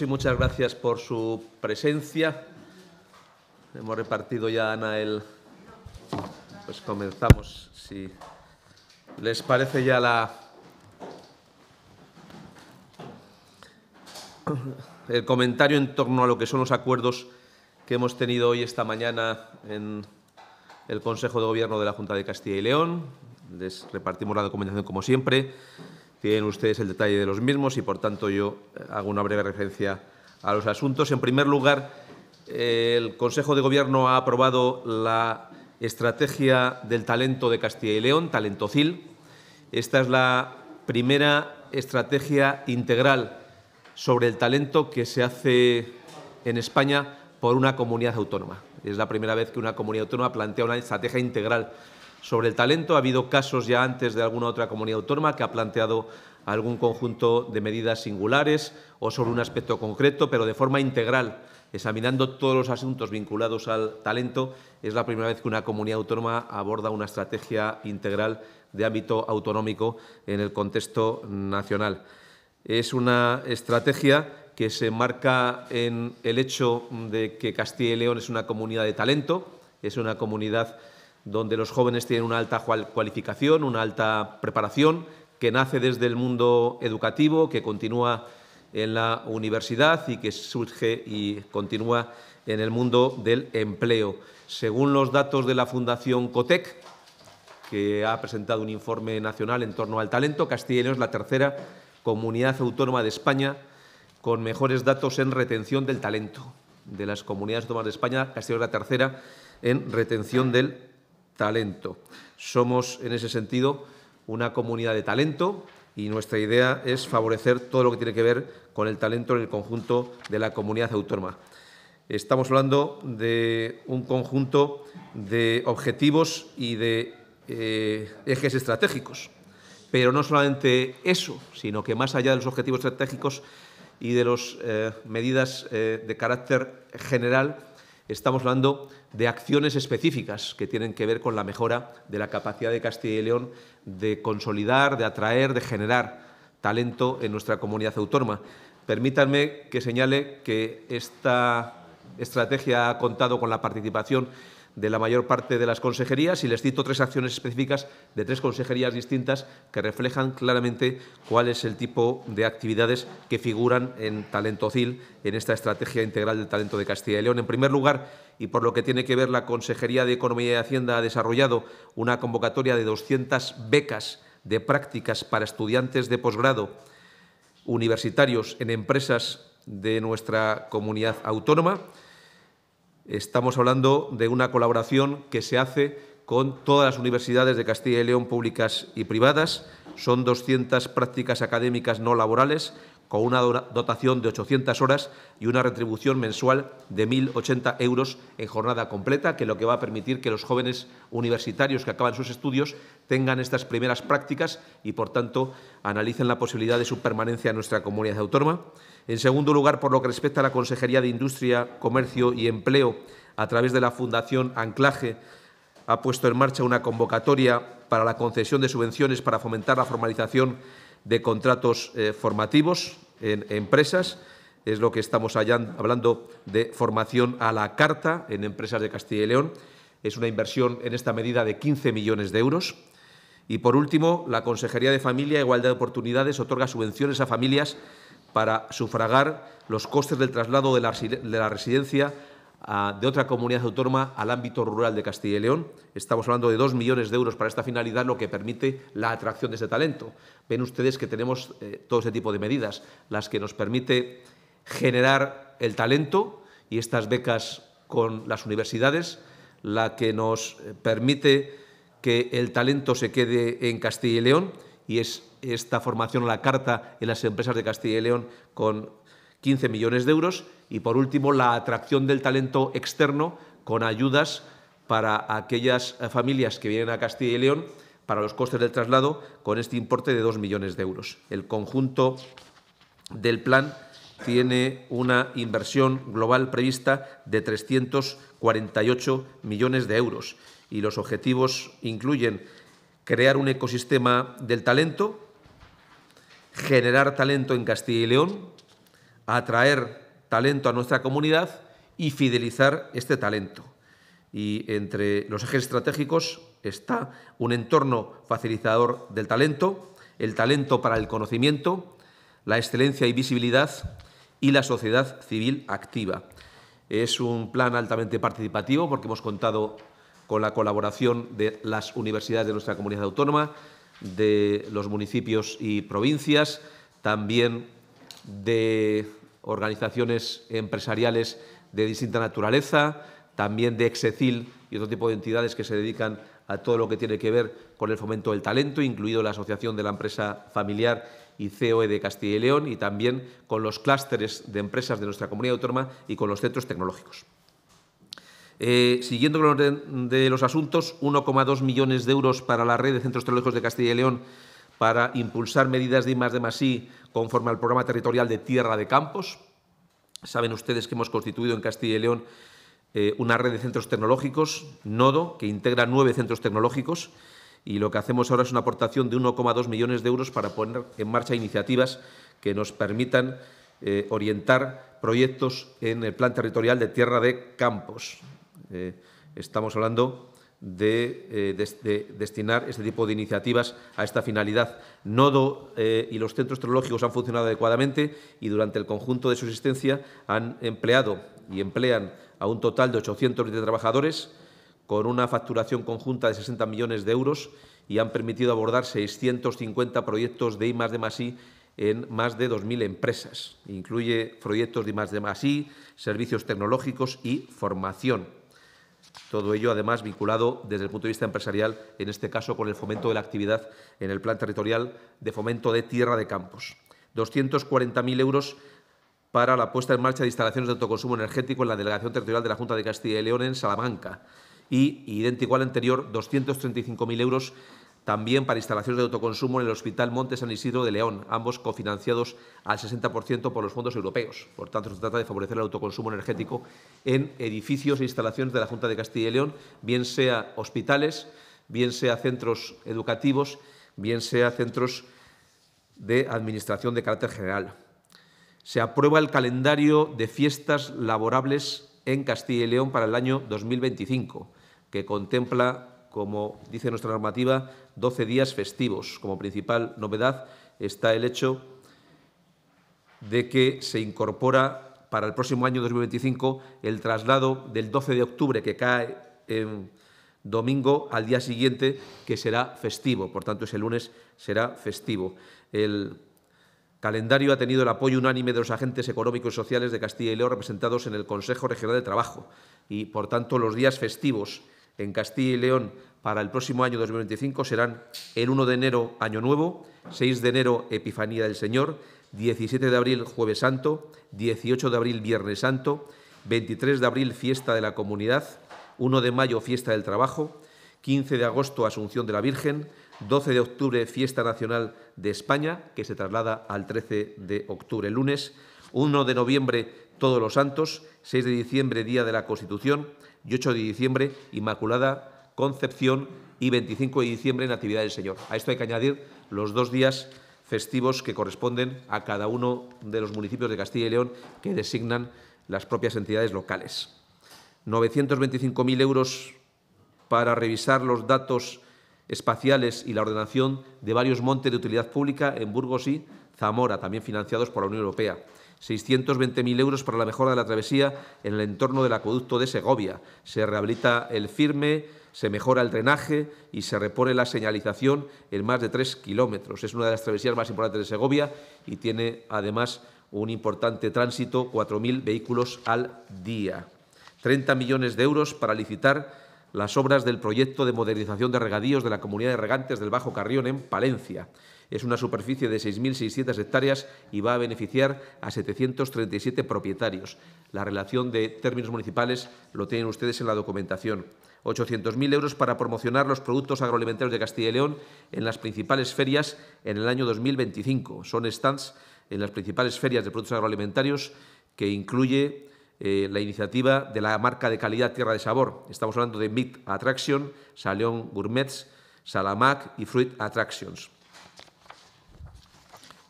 y muchas gracias por su presencia. Hemos repartido ya, Ana, el... Pues comenzamos, si les parece ya la... El comentario en torno a lo que son los acuerdos que hemos tenido hoy esta mañana en el Consejo de Gobierno de la Junta de Castilla y León. Les repartimos la documentación como siempre tienen ustedes el detalle de los mismos y, por tanto, yo eh, hago una breve referencia a los asuntos. En primer lugar, eh, el Consejo de Gobierno ha aprobado la estrategia del talento de Castilla y León, Talentocil. Esta es la primera estrategia integral sobre el talento que se hace en España por una comunidad autónoma. Es la primera vez que una comunidad autónoma plantea una estrategia integral sobre el talento. Ha habido casos ya antes de alguna otra comunidad autónoma que ha planteado algún conjunto de medidas singulares o sobre un aspecto concreto, pero de forma integral, examinando todos los asuntos vinculados al talento. Es la primera vez que una comunidad autónoma aborda una estrategia integral de ámbito autonómico en el contexto nacional. Es una estrategia que se marca en el hecho de que Castilla y León es una comunidad de talento, es una comunidad donde los jóvenes tienen una alta cualificación, una alta preparación, que nace desde el mundo educativo, que continúa en la universidad y que surge y continúa en el mundo del empleo. Según los datos de la Fundación Cotec, que ha presentado un informe nacional en torno al talento, Castilla y León es la tercera comunidad autónoma de España con mejores datos en retención del talento. De las comunidades autónomas de España, Castilla es la tercera en retención del talento. Somos, en ese sentido, una comunidad de talento y nuestra idea es favorecer todo lo que tiene que ver con el talento en el conjunto de la comunidad autónoma. Estamos hablando de un conjunto de objetivos y de eh, ejes estratégicos, pero no solamente eso, sino que más allá de los objetivos estratégicos y de las eh, medidas eh, de carácter general, estamos hablando de de acciones específicas que tienen que ver con la mejora de la capacidad de Castilla y León de consolidar, de atraer, de generar talento en nuestra comunidad autónoma. Permítanme que señale que esta estrategia ha contado con la participación de la mayor parte de las consejerías y les cito tres acciones específicas de tres consejerías distintas que reflejan claramente cuál es el tipo de actividades que figuran en Talento CIL, en esta estrategia integral del talento de Castilla y León. En primer lugar, y por lo que tiene que ver la Consejería de Economía y Hacienda ha desarrollado una convocatoria de 200 becas de prácticas para estudiantes de posgrado universitarios en empresas de nuestra comunidad autónoma. Estamos hablando de una colaboración que se hace con todas las universidades de Castilla y León públicas y privadas. Son 200 prácticas académicas no laborales con una dotación de 800 horas y una retribución mensual de 1.080 euros en jornada completa, que lo que va a permitir que los jóvenes universitarios que acaban sus estudios tengan estas primeras prácticas y, por tanto, analicen la posibilidad de su permanencia en nuestra comunidad autónoma. En segundo lugar, por lo que respecta a la Consejería de Industria, Comercio y Empleo, a través de la Fundación Anclaje, ha puesto en marcha una convocatoria para la concesión de subvenciones para fomentar la formalización de contratos eh, formativos en empresas. Es lo que estamos hablando de formación a la carta en empresas de Castilla y León. Es una inversión en esta medida de 15 millones de euros. Y por último, la Consejería de Familia e Igualdad de Oportunidades otorga subvenciones a familias para sufragar los costes del traslado de la residencia de otra comunidad autónoma al ámbito rural de Castilla y León. Estamos hablando de dos millones de euros para esta finalidad, lo que permite la atracción de ese talento. Ven ustedes que tenemos eh, todo ese tipo de medidas, las que nos permite generar el talento y estas becas con las universidades, la que nos eh, permite que el talento se quede en Castilla y León y es esta formación a la carta en las empresas de Castilla y León con 15 millones de euros. Y por último, la atracción del talento externo con ayudas para aquellas eh, familias que vienen a Castilla y León para los costes del traslado con este importe de 2 millones de euros. El conjunto del plan tiene una inversión global prevista de 348 millones de euros y los objetivos incluyen crear un ecosistema del talento, generar talento en Castilla y León, atraer talento a nuestra comunidad y fidelizar este talento. Y entre los ejes estratégicos está un entorno facilitador del talento, el talento para el conocimiento, la excelencia y visibilidad y la sociedad civil activa. Es un plan altamente participativo porque hemos contado con la colaboración de las universidades de nuestra comunidad autónoma, de los municipios y provincias, también de organizaciones empresariales de distinta naturaleza, también de Execil y otro tipo de entidades que se dedican a todo lo que tiene que ver con el fomento del talento, incluido la Asociación de la Empresa Familiar y COE de Castilla y León, y también con los clústeres de empresas de nuestra comunidad autónoma y con los centros tecnológicos. Eh, siguiendo con el orden de los asuntos, 1,2 millones de euros para la red de centros tecnológicos de Castilla y León para impulsar medidas de I, de más conforme al programa territorial de Tierra de Campos. Saben ustedes que hemos constituido en Castilla y León eh, una red de centros tecnológicos, Nodo, que integra nueve centros tecnológicos y lo que hacemos ahora es una aportación de 1,2 millones de euros para poner en marcha iniciativas que nos permitan eh, orientar proyectos en el plan territorial de tierra de campos. Eh, estamos hablando eh, de, destinar este tipo de iniciativas a esta finalidad. Nodo eh, y los centros tecnológicos han funcionado adecuadamente y durante el conjunto de su existencia han empleado y emplean a un total de 820 trabajadores con una facturación conjunta de 60 millones de euros y han permitido abordar 650 proyectos de I de en más de 2.000 empresas. Incluye proyectos de I de I, servicios tecnológicos y formación todo ello, además, vinculado desde el punto de vista empresarial, en este caso con el fomento de la actividad en el plan territorial de fomento de tierra de campos. 240.000 euros para la puesta en marcha de instalaciones de autoconsumo energético en la Delegación Territorial de la Junta de Castilla y León en Salamanca. Y, idéntico al anterior, 235.000 euros también para instalaciones de autoconsumo en el Hospital Monte San Isidro de León, ambos cofinanciados al 60% por los fondos europeos. Por tanto, se trata de favorecer el autoconsumo energético en edificios e instalaciones de la Junta de Castilla y León, bien sea hospitales, bien sea centros educativos, bien sea centros de administración de carácter general. Se aprueba el calendario de fiestas laborables en Castilla y León para el año 2025, que contempla como dice nuestra normativa, 12 días festivos. Como principal novedad está el hecho de que se incorpora para el próximo año 2025 el traslado del 12 de octubre que cae en domingo al día siguiente, que será festivo. Por tanto, ese lunes será festivo. El calendario ha tenido el apoyo unánime de los agentes económicos y sociales de Castilla y León representados en el Consejo Regional de Trabajo y, por tanto, los días festivos en Castilla y León para el próximo año 2025 serán el 1 de enero Año Nuevo, 6 de enero Epifanía del Señor, 17 de abril Jueves Santo, 18 de abril Viernes Santo, 23 de abril Fiesta de la Comunidad, 1 de mayo Fiesta del Trabajo, 15 de agosto Asunción de la Virgen, 12 de octubre Fiesta Nacional de España, que se traslada al 13 de octubre, lunes, 1 de noviembre Todos los Santos, 6 de diciembre Día de la Constitución, y 8 de diciembre Inmaculada Concepción y 25 de diciembre Natividad del Señor. A esto hay que añadir los dos días festivos que corresponden a cada uno de los municipios de Castilla y León que designan las propias entidades locales. 925.000 euros para revisar los datos espaciales y la ordenación de varios montes de utilidad pública en Burgos y Zamora, también financiados por la Unión Europea. 620.000 euros para la mejora de la travesía en el entorno del acueducto de Segovia. Se rehabilita el firme, se mejora el drenaje y se repone la señalización en más de tres kilómetros. Es una de las travesías más importantes de Segovia y tiene además un importante tránsito, 4.000 vehículos al día. 30 millones de euros para licitar las obras del proyecto de modernización de regadíos de la Comunidad de Regantes del Bajo Carrión en Palencia es una superficie de 6.600 hectáreas y va a beneficiar a 737 propietarios. La relación de términos municipales lo tienen ustedes en la documentación. 800.000 euros para promocionar los productos agroalimentarios de Castilla y León en las principales ferias en el año 2025. Son stands en las principales ferias de productos agroalimentarios que incluye eh, la iniciativa de la marca de calidad Tierra de Sabor. Estamos hablando de Meat Attraction, Saleón Gourmets, Salamac y Fruit Attractions.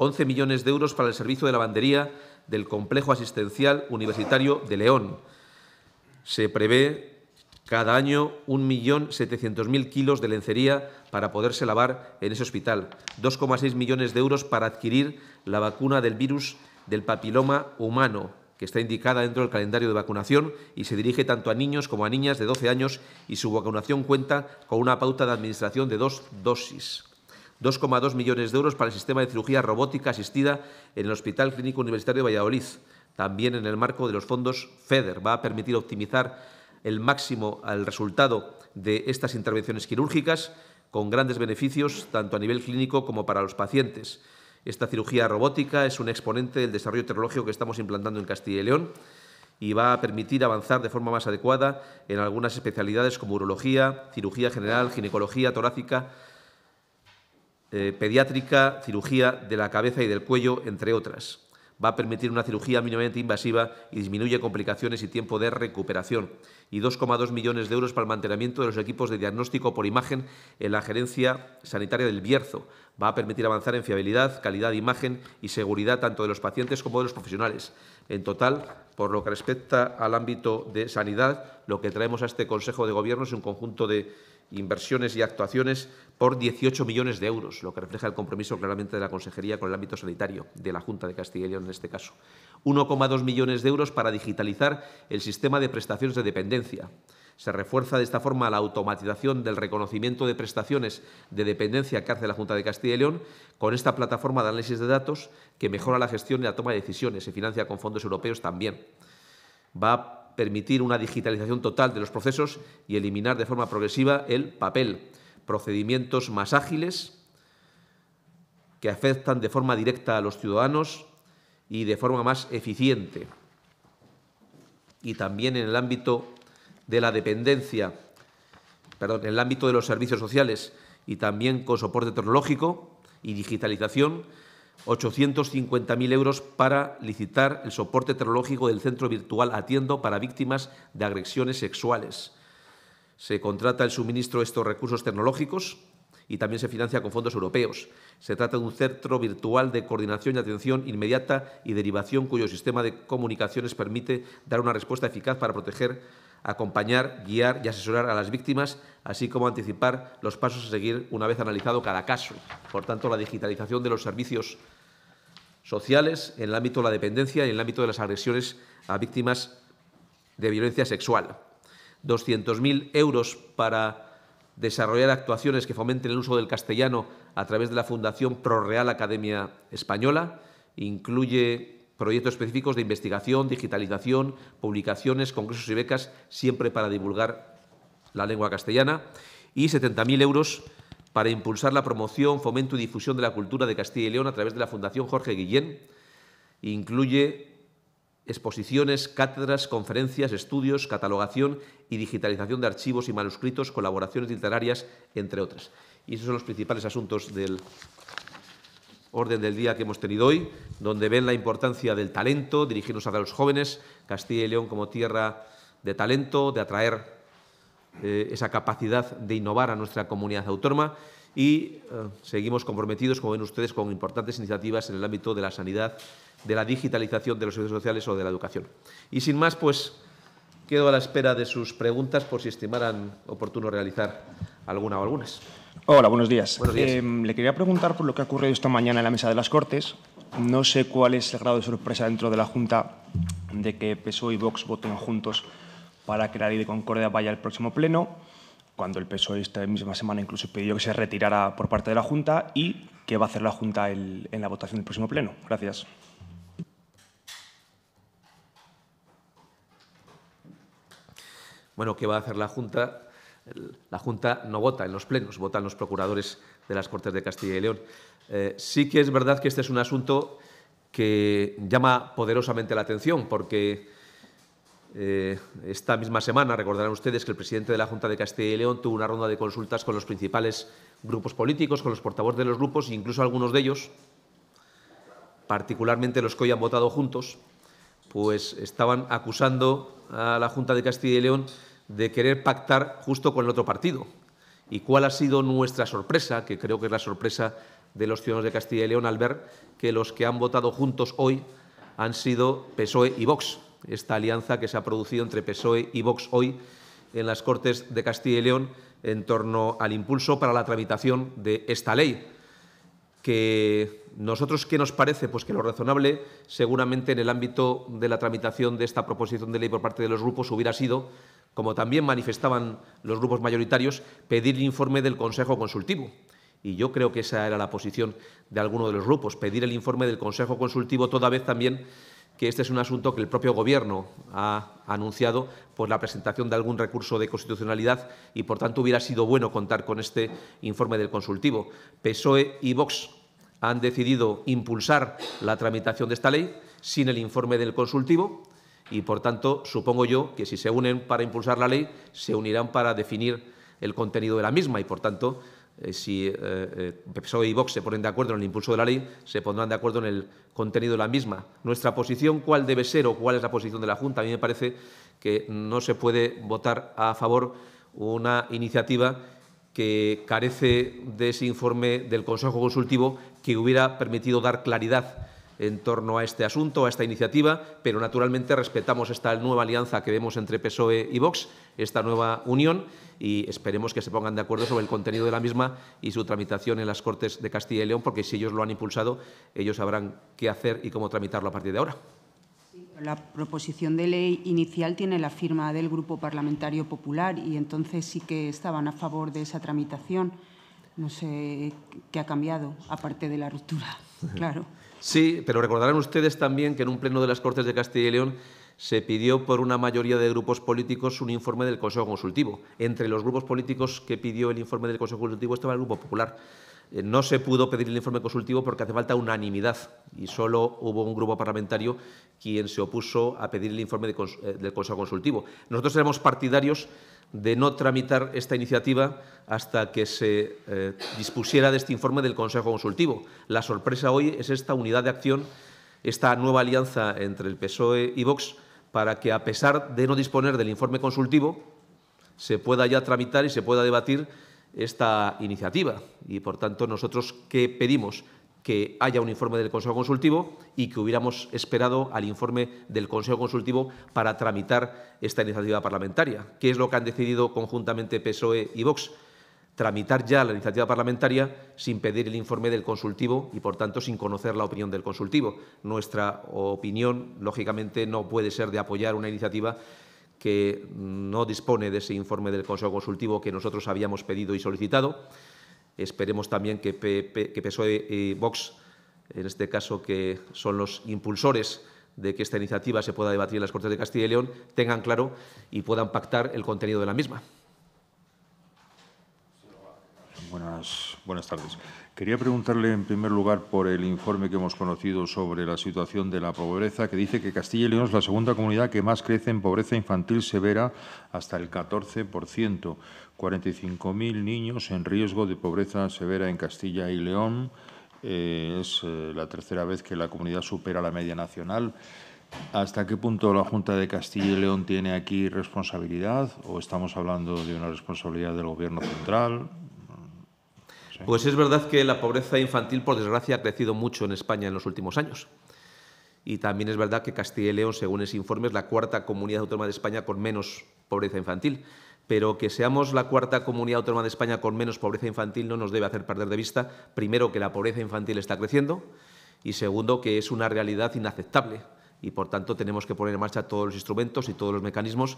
11 millones de euros para el servicio de lavandería del Complejo Asistencial Universitario de León. Se prevé cada año 1.700.000 kilos de lencería para poderse lavar en ese hospital. 2,6 millones de euros para adquirir la vacuna del virus del papiloma humano, que está indicada dentro del calendario de vacunación y se dirige tanto a niños como a niñas de 12 años y su vacunación cuenta con una pauta de administración de dos dosis. 2,2 millones de euros para el sistema de cirugía robótica asistida en el Hospital Clínico Universitario de Valladolid, también en el marco de los fondos FEDER. Va a permitir optimizar el máximo al resultado de estas intervenciones quirúrgicas, con grandes beneficios tanto a nivel clínico como para los pacientes. Esta cirugía robótica es un exponente del desarrollo tecnológico que estamos implantando en Castilla y León y va a permitir avanzar de forma más adecuada en algunas especialidades como urología, cirugía general, ginecología torácica, eh, pediátrica, cirugía de la cabeza y del cuello, entre otras. Va a permitir una cirugía mínimamente invasiva y disminuye complicaciones y tiempo de recuperación. Y 2,2 millones de euros para el mantenimiento de los equipos de diagnóstico por imagen en la gerencia sanitaria del Bierzo. Va a permitir avanzar en fiabilidad, calidad de imagen y seguridad tanto de los pacientes como de los profesionales. En total, por lo que respecta al ámbito de sanidad, lo que traemos a este Consejo de Gobierno es un conjunto de inversiones y actuaciones por 18 millones de euros, lo que refleja el compromiso claramente de la Consejería con el ámbito sanitario, de la Junta de Castilla y León en este caso. 1,2 millones de euros para digitalizar el sistema de prestaciones de dependencia. Se refuerza de esta forma la automatización del reconocimiento de prestaciones de dependencia que hace la Junta de Castilla y León con esta plataforma de análisis de datos que mejora la gestión y la toma de decisiones. Se financia con fondos europeos también. Va permitir una digitalización total de los procesos y eliminar de forma progresiva el papel, procedimientos más ágiles que afectan de forma directa a los ciudadanos y de forma más eficiente. Y también en el ámbito de la dependencia, perdón, en el ámbito de los servicios sociales y también con soporte tecnológico y digitalización, 850.000 euros para licitar el soporte tecnológico del centro virtual Atiendo para víctimas de agresiones sexuales. Se contrata el suministro de estos recursos tecnológicos y también se financia con fondos europeos. Se trata de un centro virtual de coordinación y atención inmediata y derivación cuyo sistema de comunicaciones permite dar una respuesta eficaz para proteger acompañar, guiar y asesorar a las víctimas, así como anticipar los pasos a seguir una vez analizado cada caso. Por tanto, la digitalización de los servicios sociales en el ámbito de la dependencia y en el ámbito de las agresiones a víctimas de violencia sexual. 200.000 euros para desarrollar actuaciones que fomenten el uso del castellano a través de la Fundación ProReal Academia Española. Incluye proyectos específicos de investigación, digitalización, publicaciones, congresos y becas, siempre para divulgar la lengua castellana, y 70.000 euros para impulsar la promoción, fomento y difusión de la cultura de Castilla y León a través de la Fundación Jorge Guillén. Incluye exposiciones, cátedras, conferencias, estudios, catalogación y digitalización de archivos y manuscritos, colaboraciones literarias, entre otras. Y esos son los principales asuntos del, orden del día que hemos tenido hoy, donde ven la importancia del talento, dirigirnos hacia los jóvenes, Castilla y León como tierra de talento, de atraer eh, esa capacidad de innovar a nuestra comunidad autónoma y eh, seguimos comprometidos, como ven ustedes, con importantes iniciativas en el ámbito de la sanidad, de la digitalización de los servicios sociales o de la educación. Y sin más, pues quedo a la espera de sus preguntas por si estimaran oportuno realizar alguna o algunas. Hola, buenos días. Em, le quería preguntar por lo que ha ocurrido esta mañana en la mesa de las Cortes. No sé cuál es el grado de sorpresa dentro de la Junta de que PSOE y Vox voten juntos para que la ley de concordia vaya al próximo pleno, cuando el PSOE esta misma semana incluso pidió que se retirara por parte de la Junta y qué va a hacer la Junta en la votación del próximo pleno. Gracias. Bueno, ¿qué va a hacer la Junta? la Junta no vota en los plenos, votan los procuradores de las Cortes de Castilla y León. Eh, sí que es verdad que este es un asunto que llama poderosamente la atención porque eh, esta misma semana recordarán ustedes que el presidente de la Junta de Castilla y León tuvo una ronda de consultas con los principales grupos políticos, con los portavoces de los grupos, e incluso algunos de ellos, particularmente los que hoy han votado juntos, pues estaban acusando a la Junta de Castilla y León de querer pactar justo con el otro partido. ¿Y cuál ha sido nuestra sorpresa? Que creo que es la sorpresa de los ciudadanos de Castilla y León al ver que los que han votado juntos hoy han sido PSOE y Vox. Esta alianza que se ha producido entre PSOE y Vox hoy en las Cortes de Castilla y León en torno al impulso para la tramitación de esta ley. Que nosotros, ¿qué nos parece? Pues que lo razonable, seguramente en el ámbito de la tramitación de esta proposición de ley por parte de los grupos, hubiera sido como también manifestaban los grupos mayoritarios, pedir el informe del Consejo Consultivo. Y yo creo que esa era la posición de alguno de los grupos, pedir el informe del Consejo Consultivo, toda vez también que este es un asunto que el propio Gobierno ha anunciado por la presentación de algún recurso de constitucionalidad y, por tanto, hubiera sido bueno contar con este informe del consultivo. PSOE y Vox han decidido impulsar la tramitación de esta ley sin el informe del consultivo y, por tanto, supongo yo que si se unen para impulsar la ley, se unirán para definir el contenido de la misma y, por tanto, eh, si eh, eh, PSOE y Vox se ponen de acuerdo en el impulso de la ley, se pondrán de acuerdo en el contenido de la misma. Nuestra posición, cuál debe ser o cuál es la posición de la Junta, a mí me parece que no se puede votar a favor una iniciativa que carece de ese informe del Consejo Consultivo que hubiera permitido dar claridad en torno a este asunto, a esta iniciativa, pero naturalmente respetamos esta nueva alianza que vemos entre PSOE y Vox, esta nueva unión, y esperemos que se pongan de acuerdo sobre el contenido de la misma y su tramitación en las Cortes de Castilla y León, porque si ellos lo han impulsado, ellos sabrán qué hacer y cómo tramitarlo a partir de ahora. La proposición de ley inicial tiene la firma del Grupo Parlamentario Popular y entonces sí que estaban a favor de esa tramitación. No sé qué ha cambiado, aparte de la ruptura, claro. Sí, pero recordarán ustedes también que en un pleno de las Cortes de Castilla y León se pidió por una mayoría de grupos políticos un informe del Consejo Consultivo. Entre los grupos políticos que pidió el informe del Consejo Consultivo estaba el Grupo Popular. Eh, no se pudo pedir el informe consultivo porque hace falta unanimidad y solo hubo un grupo parlamentario quien se opuso a pedir el informe eh, del Consejo Consultivo. Nosotros éramos partidarios de no tramitar esta iniciativa hasta que se eh, dispusiera de este informe del Consejo Consultivo. La sorpresa hoy es esta unidad de acción, esta nueva alianza entre el PSOE y Vox, para que, a pesar de no disponer del informe consultivo, se pueda ya tramitar y se pueda debatir esta iniciativa. Y, por tanto, nosotros, ¿qué pedimos? que haya un informe del Consejo Consultivo y que hubiéramos esperado al informe del Consejo Consultivo para tramitar esta iniciativa parlamentaria. ¿Qué es lo que han decidido conjuntamente PSOE y Vox? Tramitar ya la iniciativa parlamentaria sin pedir el informe del consultivo y, por tanto, sin conocer la opinión del consultivo. Nuestra opinión, lógicamente, no puede ser de apoyar una iniciativa que no dispone de ese informe del Consejo Consultivo que nosotros habíamos pedido y solicitado. Esperemos también que, PSOE e y Vox, en este caso que son los impulsores de que esta iniciativa se pueda debatir en las Cortes de Castilla y León, tengan claro y puedan pactar el contenido de la misma. buenas tardes. Quería preguntarle en primer lugar por el informe que hemos conocido sobre la situación de la pobreza, que dice que Castilla y León es la segunda comunidad que más crece en pobreza infantil severa, hasta el 14%. 45.000 niños en riesgo de pobreza severa en Castilla y León. Eh, es eh, la tercera vez que la comunidad supera la media nacional. ¿Hasta qué punto la Junta de Castilla y León tiene aquí responsabilidad? ¿O estamos hablando de una responsabilidad del Gobierno central, pues es verdad que la pobreza infantil, por desgracia, ha crecido mucho en España en los últimos años. Y también es verdad que Castilla y León, según ese informe, es la cuarta comunidad autónoma de España con menos pobreza infantil. Pero que seamos la cuarta comunidad autónoma de España con menos pobreza infantil no nos debe hacer perder de vista, primero, que la pobreza infantil está creciendo y, segundo, que es una realidad inaceptable. Y, por tanto, tenemos que poner en marcha todos los instrumentos y todos los mecanismos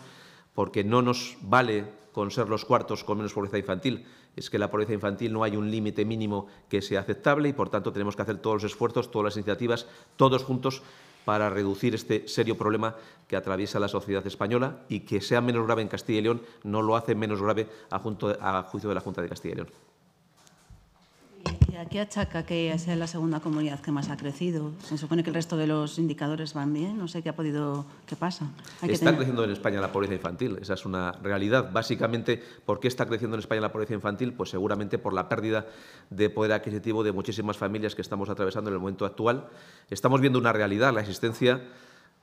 porque no nos vale con ser los cuartos con menos pobreza infantil es que la pobreza infantil no hay un límite mínimo que sea aceptable y, por tanto, tenemos que hacer todos los esfuerzos, todas las iniciativas, todos juntos para reducir este serio problema que atraviesa la sociedad española y que sea menos grave en Castilla y León no lo hace menos grave a, a juicio de la Junta de Castilla y León. ¿Y a qué achaca que sea la segunda comunidad que más ha crecido? Se supone que el resto de los indicadores van bien, no sé qué ha podido, qué pasa. está creciendo en España la pobreza infantil, esa es una realidad. Básicamente, ¿por qué está creciendo en España la pobreza infantil? Pues seguramente por la pérdida de poder adquisitivo de muchísimas familias que estamos atravesando en el momento actual. Estamos viendo una realidad, la existencia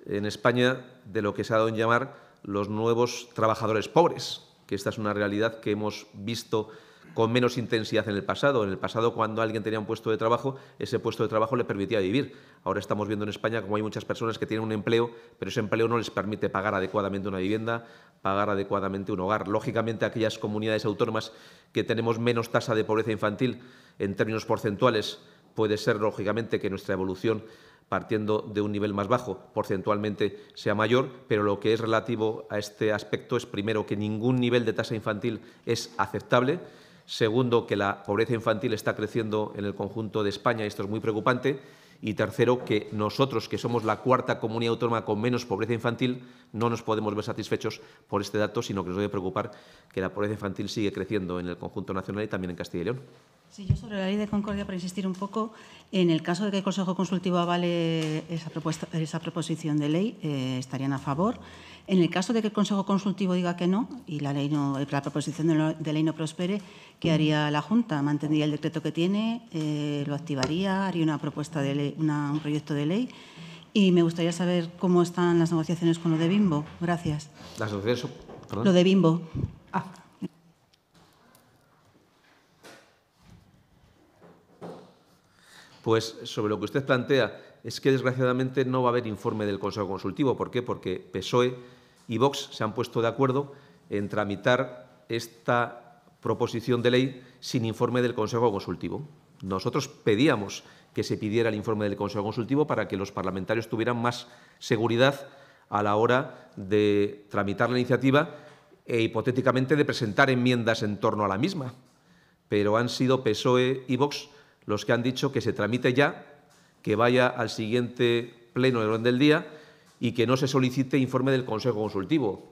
en España de lo que se ha dado en llamar los nuevos trabajadores pobres, que esta es una realidad que hemos visto con menos intensidad en el pasado. En el pasado, cuando alguien tenía un puesto de trabajo, ese puesto de trabajo le permitía vivir. Ahora estamos viendo en España como hay muchas personas que tienen un empleo, pero ese empleo no les permite pagar adecuadamente una vivienda, pagar adecuadamente un hogar. Lógicamente, aquellas comunidades autónomas que tenemos menos tasa de pobreza infantil en términos porcentuales, puede ser, lógicamente, que nuestra evolución partiendo de un nivel más bajo, porcentualmente sea mayor, pero lo que es relativo a este aspecto es primero que ningún nivel de tasa infantil es aceptable Segundo, que la pobreza infantil está creciendo en el conjunto de España y esto es muy preocupante. Y tercero, que nosotros, que somos la cuarta comunidad autónoma con menos pobreza infantil, no nos podemos ver satisfechos por este dato, sino que nos debe preocupar que la pobreza infantil sigue creciendo en el conjunto nacional y también en Castilla y León. Sí, yo sobre la ley de concordia, para insistir un poco, en el caso de que el Consejo Consultivo avale esa, propuesta, esa proposición de ley, eh, estarían a favor. En el caso de que el Consejo Consultivo diga que no y la, la proposición de, ley no prospere, ¿qué haría la Junta? ¿Mantendría el decreto que tiene? Eh, ¿Lo activaría? ¿Haría una propuesta de un proyecto de ley? Y me gustaría saber cómo están las negociaciones con lo de Bimbo. Gracias. ¿Las negociaciones? Lo de Bimbo. Ah. Pues sobre lo que usted plantea, es que desgraciadamente no va a haber informe del Consejo Consultivo. ¿Por qué? Porque PSOE y Vox se han puesto de acuerdo en tramitar esta proposición de ley sin informe del Consejo Consultivo. Nosotros pedíamos que se pidiera el informe del Consejo Consultivo para que los parlamentarios tuvieran más seguridad a la hora de tramitar la iniciativa e hipotéticamente de presentar enmiendas en torno a la misma. Pero han sido PSOE y Vox los que han dicho que se tramite ya, que vaya al siguiente pleno del orden del día y que no se solicite informe del Consejo Consultivo.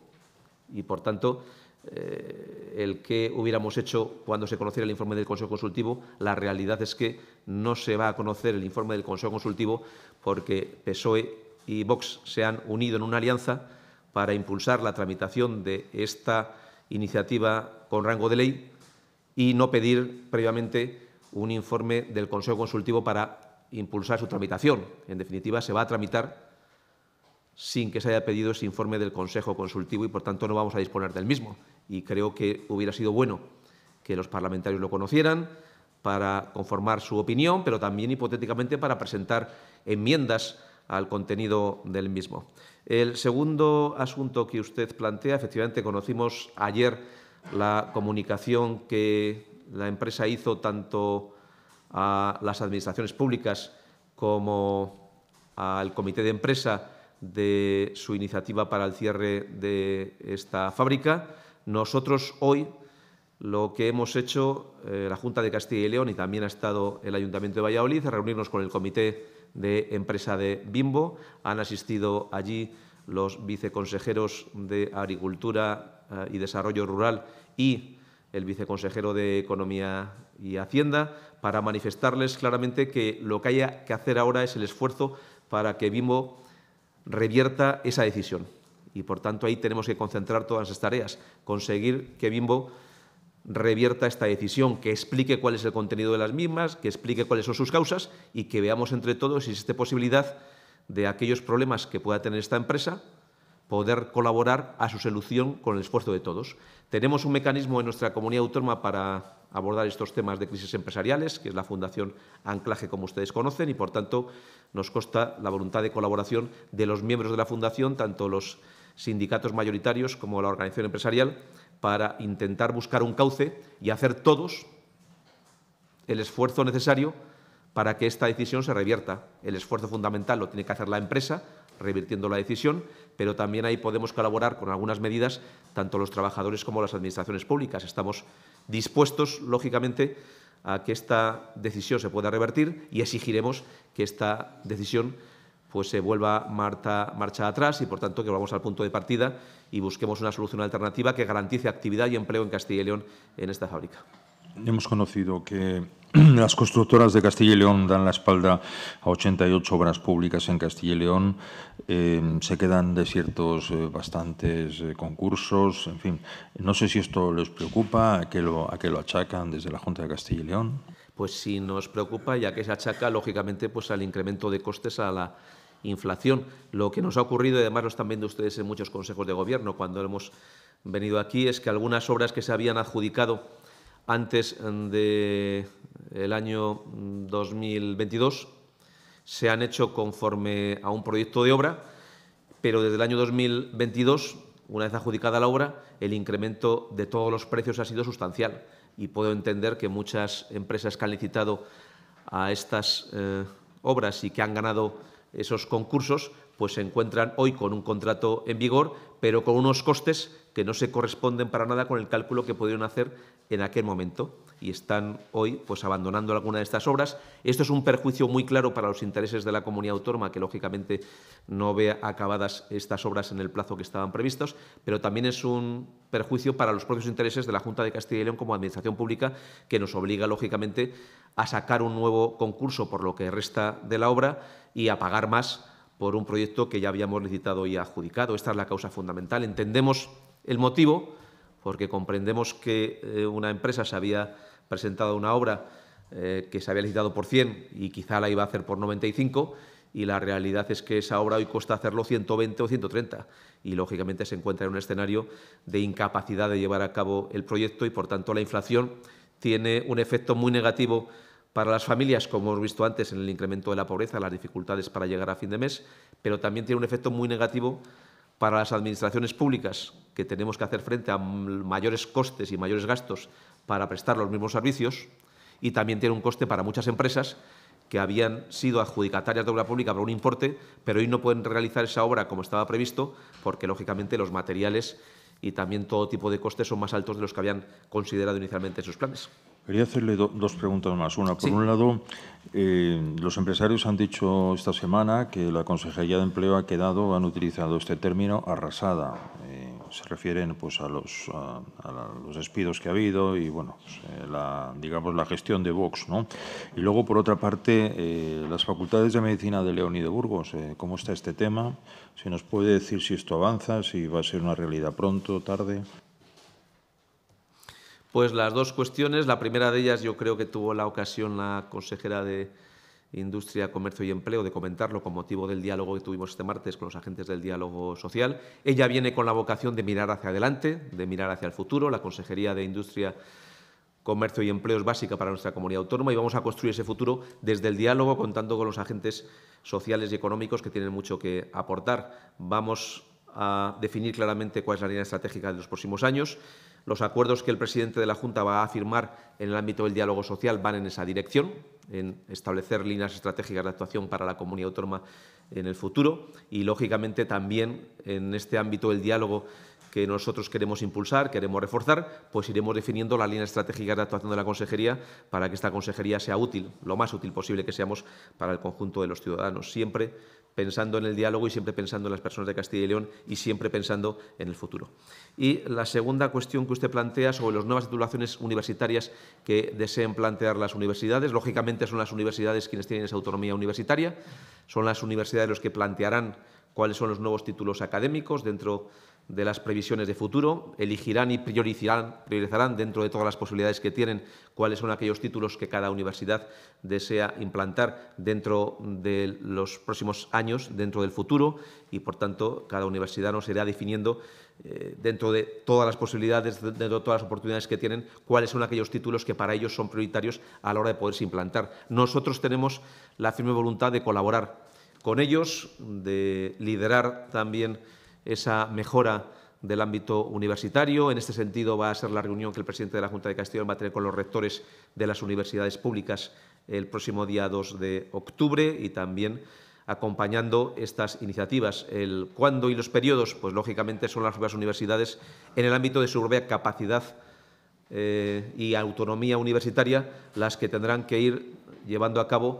Y, por tanto, eh, el que hubiéramos hecho cuando se conociera el informe del Consejo Consultivo, la realidad es que no se va a conocer el informe del Consejo Consultivo porque PSOE y Vox se han unido en una alianza para impulsar la tramitación de esta iniciativa con rango de ley y no pedir previamente un informe del Consejo Consultivo para impulsar su tramitación. En definitiva, se va a tramitar sin que se haya pedido ese informe del Consejo Consultivo y, por tanto, no vamos a disponer del mismo. Y creo que hubiera sido bueno que los parlamentarios lo conocieran para conformar su opinión, pero también hipotéticamente para presentar enmiendas al contenido del mismo. El segundo asunto que usted plantea, efectivamente, conocimos ayer la comunicación que la empresa hizo tanto a las administraciones públicas como al comité de empresa de su iniciativa para el cierre de esta fábrica. Nosotros hoy lo que hemos hecho, eh, la Junta de Castilla y León y también ha estado el Ayuntamiento de Valladolid, a reunirnos con el Comité de Empresa de Bimbo. Han asistido allí los viceconsejeros de Agricultura eh, y Desarrollo Rural y el viceconsejero de Economía y Hacienda, para manifestarles claramente que lo que haya que hacer ahora es el esfuerzo para que Bimbo revierta esa decisión. Y por tanto ahí tenemos que concentrar todas las tareas, conseguir que Bimbo revierta esta decisión, que explique cuál es el contenido de las mismas, que explique cuáles son sus causas y que veamos entre todos si existe posibilidad de aquellos problemas que pueda tener esta empresa, poder colaborar a su solución con el esfuerzo de todos. Tenemos un mecanismo en nuestra comunidad autónoma para abordar estos temas de crisis empresariales, que es la Fundación Anclaje, como ustedes conocen, y por tanto nos consta la voluntad de colaboración de los miembros de la Fundación, tanto los sindicatos mayoritarios como la organización empresarial, para intentar buscar un cauce y hacer todos el esfuerzo necesario para que esta decisión se revierta. El esfuerzo fundamental lo tiene que hacer la empresa, revirtiendo la decisión, pero también ahí podemos colaborar con algunas medidas, tanto los trabajadores como las administraciones públicas. Estamos dispuestos, lógicamente, a que esta decisión se pueda revertir y exigiremos que esta decisión pues se vuelva marcha, marcha atrás y, por tanto, que volvamos al punto de partida y busquemos una solución alternativa que garantice actividad y empleo en Castilla y León en esta fábrica. Hemos conocido que Las constructoras de Castilla y León dan la espalda a 88 obras públicas en Castilla y León. Eh, se quedan desiertos eh, bastantes eh, concursos. En fin, no sé si esto les preocupa, a qué lo, achacan desde la Junta de Castilla y León. Pues sí nos preocupa, ya que se achaca, lógicamente, pues al incremento de costes a la inflación. Lo que nos ha ocurrido, y además lo están viendo ustedes en muchos consejos de gobierno cuando hemos venido aquí, es que algunas obras que se habían adjudicado antes em, del año 2022 em, se han hecho conforme a un proyecto de obra, pero desde el año 2022, una vez adjudicada la obra, el incremento de todos los precios ha sido sustancial y puedo entender que muchas empresas que han licitado a estas eh, obras y que han ganado esos concursos, pues se encuentran hoy con un contrato en vigor, pero con unos costes que no se corresponden para nada con el cálculo que pudieron hacer en aquel momento y están hoy pues abandonando alguna de estas obras. Esto es un perjuicio muy claro para los intereses de la comunidad autónoma que lógicamente no ve acabadas estas obras en el plazo que estaban previstos, pero también es un perjuicio para los propios intereses de la Junta de Castilla y León como administración pública que nos obliga lógicamente a sacar un nuevo concurso por lo que resta de la obra y a pagar más por un proyecto que ya habíamos licitado y adjudicado. Esta es la causa fundamental. Entendemos el motivo, porque comprendemos que eh, una empresa se había presentado una obra eh, que se había licitado por 100 y quizá la iba a hacer por 95 y la realidad es que esa obra hoy cuesta hacerlo 120 o 130 y lógicamente se encuentra en un escenario de incapacidad de llevar a cabo el proyecto y por tanto la inflación tiene un efecto muy negativo para las familias, como hemos visto antes en el incremento de la pobreza, las dificultades para llegar a fin de mes, pero también tiene un efecto muy negativo para las administraciones públicas, que tenemos que hacer frente a mayores costes y mayores gastos para prestar los mismos servicios y también tiene un coste para muchas empresas que habían sido adjudicatarias de obra pública por un importe, pero hoy no pueden realizar esa obra como estaba previsto porque, lógicamente, los materiales y también todo tipo de costes son más altos de los que habían considerado inicialmente en sus planes. Quería hacerle dos preguntas más. Una, por un lado, eh, los empresarios han dicho esta semana que la Consejería de Empleo ha quedado, han utilizado este término, arrasada. Eh, se refieren pues, a, los, los despidos que ha habido y, bueno, pues, eh, la, digamos, la gestión de Vox. ¿no? Y luego, por otra parte, eh, las facultades de medicina de León y de Burgos, eh, ¿cómo está este tema? ¿Se nos puede decir si esto avanza, si va a ser una realidad pronto, tarde? Pues las dos cuestiones. La primera de ellas yo creo que tuvo la ocasión la consejera de Industria, Comercio y Empleo de comentarlo con motivo del diálogo que tuvimos este martes con los agentes del diálogo social. Ella viene con la vocación de mirar hacia adelante, de mirar hacia el futuro. La Consejería de Industria, Comercio y Empleo es básica para nuestra comunidad autónoma y vamos a construir ese futuro desde el diálogo, contando con los agentes sociales y económicos que tienen mucho que aportar. Vamos a definir claramente cuál es la línea estratégica de los próximos años. Los acuerdos que el presidente de la Junta va a firmar en el ámbito del diálogo social van en esa dirección, en establecer líneas estratégicas de actuación para la comunidad autónoma en el futuro y, lógicamente, también en este ámbito del diálogo que nosotros queremos impulsar, queremos reforzar, pues iremos definiendo las líneas estratégicas de actuación de la Consejería para que esta Consejería sea útil, lo más útil posible que seamos para el conjunto de los ciudadanos, siempre pensando en el diálogo y siempre pensando en las personas de Castilla y León y siempre pensando en el futuro. Y la segunda cuestión que usted plantea sobre las nuevas titulaciones universitarias que deseen plantear las universidades, lógicamente son las universidades quienes tienen esa autonomía universitaria, son las universidades los que plantearán cuáles son los nuevos títulos académicos dentro de las previsiones de futuro, elegirán y priorizarán, dentro de todas las posibilidades que tienen cuáles son aquellos títulos que cada universidad desea implantar dentro de los próximos años, dentro del futuro, y por tanto cada universidad nos irá definiendo eh, dentro de todas las posibilidades, dentro de todas las oportunidades que tienen, cuáles son aquellos títulos que para ellos son prioritarios a la hora de poderse implantar. Nosotros tenemos la firme voluntad de colaborar con ellos, de liderar también esa mejora del ámbito universitario. En este sentido, va a ser la reunión que el presidente de la Junta de Castilla... va a tener con los rectores de las universidades públicas el próximo día 2 de octubre y también acompañando estas iniciativas. El cuándo y los periodos, pues lógicamente son las universidades en el ámbito de su propia capacidad eh, y autonomía universitaria las que tendrán que ir llevando a cabo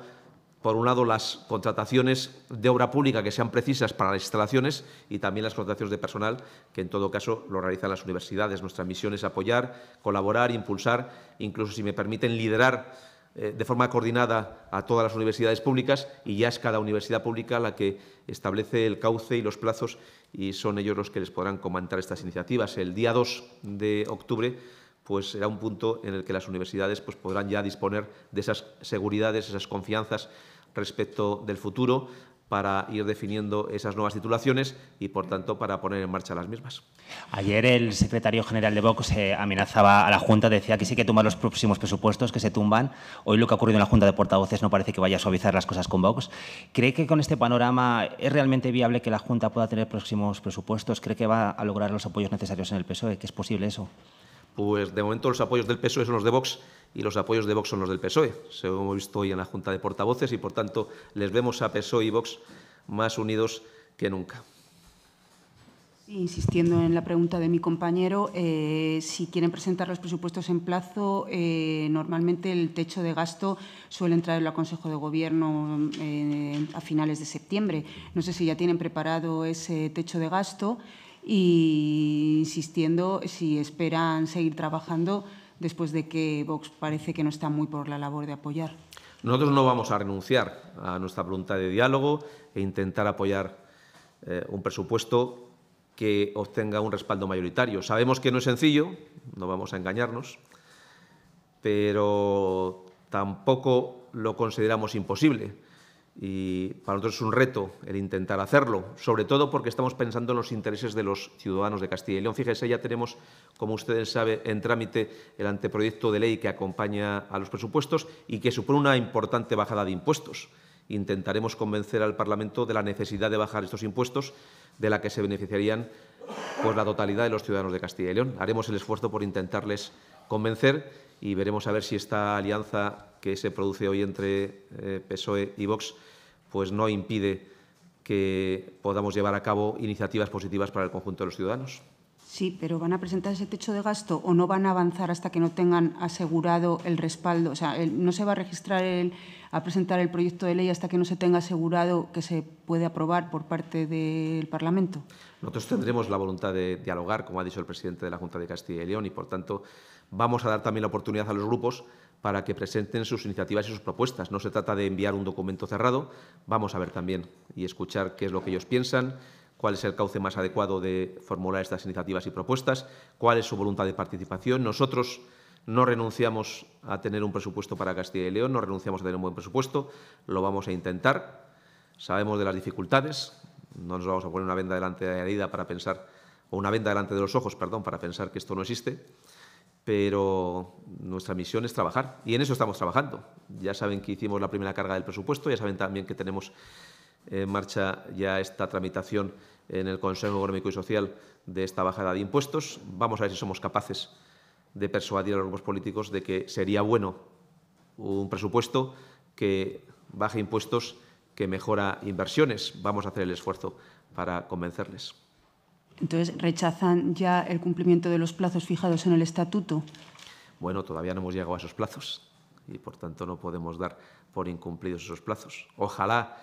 por un lado, las contrataciones de obra pública que sean precisas para las instalaciones y también las contrataciones de personal, que en todo caso lo realizan las universidades. Nuestra misión es apoyar, colaborar, impulsar, incluso si me permiten, liderar eh, de forma coordinada a todas las universidades públicas y ya es cada universidad pública la que establece el cauce y los plazos y son ellos los que les podrán comentar estas iniciativas. El día 2 de octubre pues será un punto en el que las universidades pues, podrán ya disponer de esas seguridades, esas confianzas respecto del futuro para ir definiendo esas nuevas titulaciones y, por tanto, para poner en marcha las mismas. Ayer el secretario general de Vox eh, amenazaba a la Junta, decía que sí que tomar los próximos presupuestos, que se tumban. Hoy lo que ha ocurrido en la Junta de Portavoces no parece que vaya a suavizar las cosas con Vox. ¿Cree que con este panorama es realmente viable que la Junta pueda tener próximos presupuestos? ¿Cree que va a lograr los apoyos necesarios en el PSOE? ¿Que es posible eso? pues de momento los apoyos del PSOE son los de Vox y los apoyos de Vox son los del PSOE, según hemos visto hoy en la Junta de Portavoces, y por tanto les vemos a PSOE y Vox más unidos que nunca. Insistiendo en la pregunta de mi compañero, eh, si quieren presentar los presupuestos en plazo, eh, normalmente el techo de gasto suele entrar en el Consejo de Gobierno eh, a finales de septiembre. No sé si ya tienen preparado ese techo de gasto y insistiendo si esperan seguir trabajando después de que Vox parece que no está muy por la labor de apoyar. Nosotros no vamos a renunciar a nuestra voluntad de diálogo e intentar apoyar eh, un presupuesto que obtenga un respaldo mayoritario. Sabemos que no es sencillo, no vamos a engañarnos, pero tampoco lo consideramos imposible. Y para nosotros es un reto el intentar hacerlo, sobre todo porque estamos pensando en los intereses de los ciudadanos de Castilla y León. Fíjese, ya tenemos, como ustedes saben, en trámite el anteproyecto de ley que acompaña a los presupuestos y que supone una importante bajada de impuestos. Intentaremos convencer al Parlamento de la necesidad de bajar estos impuestos, de la que se beneficiarían pues, la totalidad de los ciudadanos de Castilla y León. Haremos el esfuerzo por intentarles convencer y veremos a ver si esta alianza que se produce hoy entre eh, PSOE y Vox, pues no impide que podamos llevar a cabo iniciativas positivas para el conjunto de los ciudadanos. Sí, pero ¿van a presentar ese techo de gasto o no van a avanzar hasta que no tengan asegurado el respaldo? O sea, ¿no se va a registrar a presentar el proyecto de ley hasta que no se tenga asegurado que se puede aprobar por parte del Parlamento? Nosotros tendremos la voluntad de dialogar, como ha dicho el presidente de la Junta de Castilla y León, y por tanto vamos a dar también la oportunidad a los grupos para que presenten sus iniciativas y sus propuestas. No se trata de enviar un documento cerrado, vamos a ver también y escuchar qué es lo que ellos piensan, cuál es el cauce más adecuado de formular estas iniciativas y propuestas, cuál es su voluntad de participación. Nosotros no renunciamos a tener un presupuesto para Castilla y León, no renunciamos a tener un buen presupuesto, lo vamos a intentar. Sabemos de las dificultades, no nos vamos a poner una venda delante de la herida para pensar, o una venda delante de los ojos, perdón, para pensar que esto no existe pero nuestra misión es trabajar y en eso estamos trabajando. Ya saben que hicimos la primera carga del presupuesto, ya saben también que tenemos en marcha ya esta tramitación en el Consejo Económico y Social de esta bajada de impuestos. Vamos a ver si somos capaces de persuadir a los grupos políticos de que sería bueno un presupuesto que baje impuestos, que mejora inversiones. Vamos a hacer el esfuerzo para convencerles. Entonces, ¿rechazan ya el cumplimiento de los plazos fijados en el Estatuto? Bueno, todavía no hemos llegado a esos plazos y, por tanto, no podemos dar por incumplidos esos plazos. Ojalá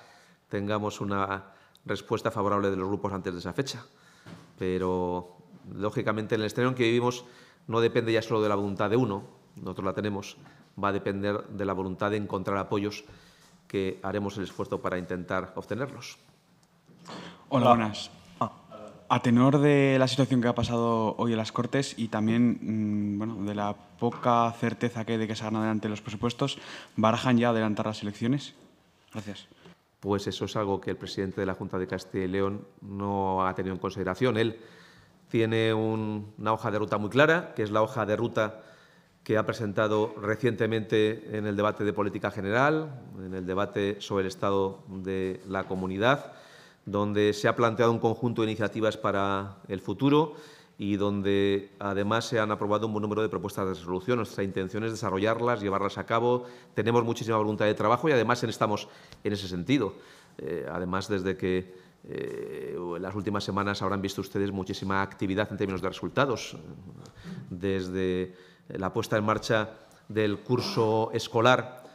tengamos una respuesta favorable de los grupos antes de esa fecha, pero, lógicamente, en el estreno en que vivimos no depende ya solo de la voluntad de uno, nosotros la tenemos, va a depender de la voluntad de encontrar apoyos que haremos el esfuerzo para intentar obtenerlos. Hola, buenas. A tenor de la situación que ha pasado hoy en las Cortes y también mm, de la poca certeza que hay de que se hagan adelante los presupuestos, ¿barajan ya adelantar las elecciones? Gracias. Pues eso es algo que el presidente de la Junta de Castilla y León no ha tenido en consideración. Él tiene una hoja de ruta muy clara, que es la hoja de ruta que ha presentado recientemente en el debate de política general, en el debate sobre el estado de la comunidad donde se ha planteado un conjunto de iniciativas para el futuro y donde además se han aprobado un buen número de propuestas de resolución. Nuestra intención es desarrollarlas, llevarlas a cabo. Tenemos muchísima voluntad de trabajo y además estamos en ese sentido. Eh, además, desde que eh, las últimas semanas habrán visto ustedes muchísima actividad en términos de resultados. Desde la puesta en marcha del curso escolar